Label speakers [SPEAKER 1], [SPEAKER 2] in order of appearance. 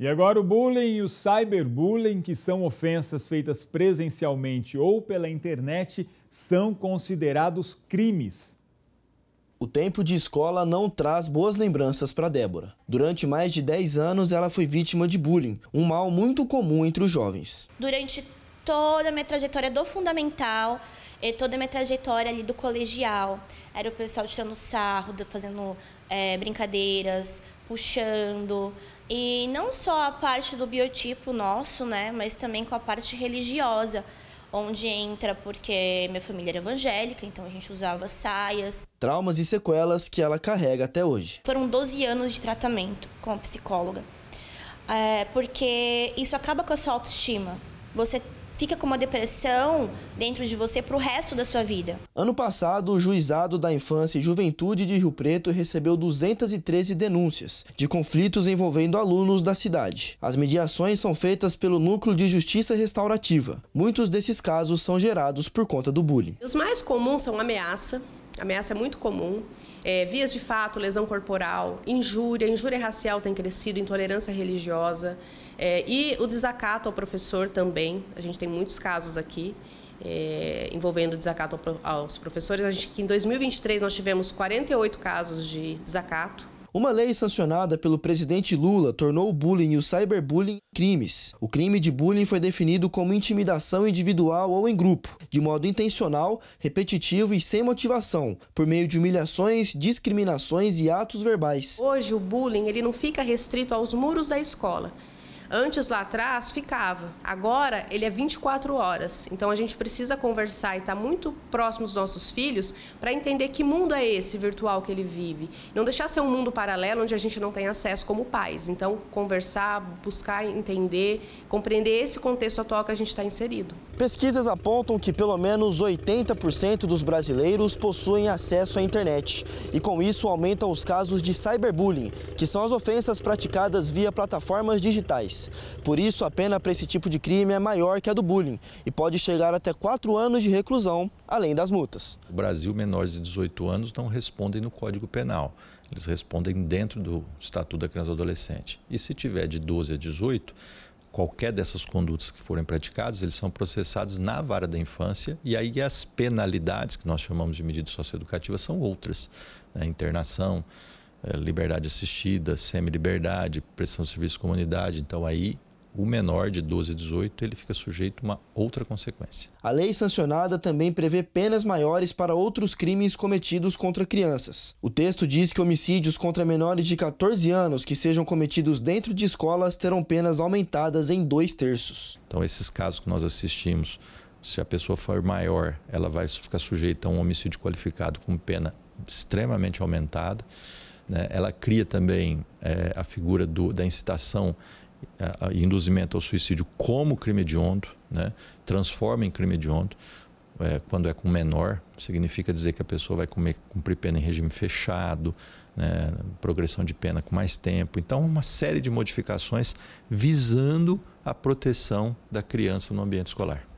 [SPEAKER 1] E agora o bullying e o cyberbullying, que são ofensas feitas presencialmente ou pela internet, são considerados crimes. O
[SPEAKER 2] tempo de escola não traz boas lembranças para Débora. Durante mais de 10 anos, ela foi vítima de bullying, um mal muito comum entre os jovens.
[SPEAKER 3] Durante toda a minha trajetória do fundamental e toda a minha trajetória ali do colegial. Era o pessoal tirando sarro, fazendo é, brincadeiras, puxando. E não só a parte do biotipo nosso, né, mas também com a parte religiosa, onde entra porque minha família era evangélica, então a gente usava saias.
[SPEAKER 2] Traumas e sequelas que ela carrega até hoje.
[SPEAKER 3] Foram 12 anos de tratamento com a psicóloga. É, porque isso acaba com a sua autoestima. Você fica com uma depressão dentro de você para o resto da sua vida.
[SPEAKER 2] Ano passado, o Juizado da Infância e Juventude de Rio Preto recebeu 213 denúncias de conflitos envolvendo alunos da cidade. As mediações são feitas pelo Núcleo de Justiça Restaurativa. Muitos desses casos são gerados por conta do bullying.
[SPEAKER 4] Os mais comuns são ameaça, Ameaça é muito comum. É, vias de fato, lesão corporal, injúria, injúria racial tem crescido, intolerância religiosa. É, e o desacato ao professor também. A gente tem muitos casos aqui. É, envolvendo desacato aos professores. A gente, que em 2023 nós tivemos 48 casos de desacato,
[SPEAKER 2] uma lei sancionada pelo presidente Lula tornou o bullying e o cyberbullying crimes. O crime de bullying foi definido como intimidação individual ou em grupo, de modo intencional, repetitivo e sem motivação, por meio de humilhações, discriminações e atos verbais.
[SPEAKER 4] Hoje o bullying ele não fica restrito aos muros da escola. Antes lá atrás ficava. Agora ele é 24 horas. Então a gente precisa conversar e estar tá muito próximo dos nossos filhos para entender que mundo é esse virtual que ele vive. Não deixar ser um mundo paralelo onde a gente não tem acesso como pais. Então conversar, buscar entender, compreender esse contexto atual que a gente está inserido.
[SPEAKER 2] Pesquisas apontam que pelo menos 80% dos brasileiros possuem acesso à internet e com isso aumentam os casos de cyberbullying, que são as ofensas praticadas via plataformas digitais. Por isso, a pena para esse tipo de crime é maior que a do bullying e pode chegar até
[SPEAKER 1] quatro anos de reclusão, além das multas. No Brasil, menores de 18 anos não respondem no Código Penal. Eles respondem dentro do Estatuto da Criança e Adolescente. E se tiver de 12 a 18, qualquer dessas condutas que forem praticadas, eles são processados na vara da infância e aí as penalidades, que nós chamamos de medidas socioeducativas, são outras. Né? Internação, é, liberdade assistida, semi-liberdade, prestação de serviço à comunidade. Então aí o menor de 12 a 18 ele fica sujeito a uma outra consequência.
[SPEAKER 2] A lei sancionada também prevê penas maiores para outros crimes cometidos contra crianças. O texto diz que homicídios contra menores de 14 anos que sejam cometidos dentro de escolas terão penas aumentadas em dois terços.
[SPEAKER 1] Então esses casos que nós assistimos, se a pessoa for maior, ela vai ficar sujeita a um homicídio qualificado com pena extremamente aumentada. Né? Ela cria também é, a figura do, da incitação e induzimento ao suicídio como crime hediondo, né? transforma em crime hediondo. É, quando é com menor, significa dizer que a pessoa vai comer, cumprir pena em regime fechado, né? progressão de pena com mais tempo. Então, uma série de modificações visando a proteção da criança no ambiente escolar.